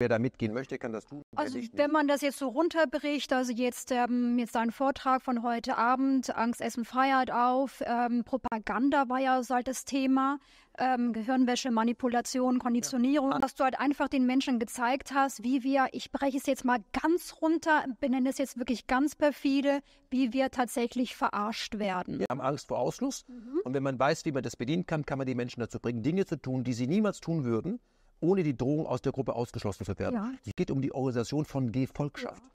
Wer da mitgehen möchte, kann das tun. Also wenn man das jetzt so runterbricht, also jetzt, ähm, jetzt ein Vortrag von heute Abend, Angst, Essen, Freiheit auf, ähm, Propaganda war ja so halt das Thema, ähm, Gehirnwäsche, Manipulation, Konditionierung, ja. dass du halt einfach den Menschen gezeigt hast, wie wir, ich breche es jetzt mal ganz runter, benenne es jetzt wirklich ganz perfide, wie wir tatsächlich verarscht werden. Wir haben Angst vor Ausschluss mhm. und wenn man weiß, wie man das bedienen kann, kann man die Menschen dazu bringen, Dinge zu tun, die sie niemals tun würden, ohne die Drohung aus der Gruppe ausgeschlossen zu werden. Ja. Es geht um die Organisation von Gefolgschaft. Ja.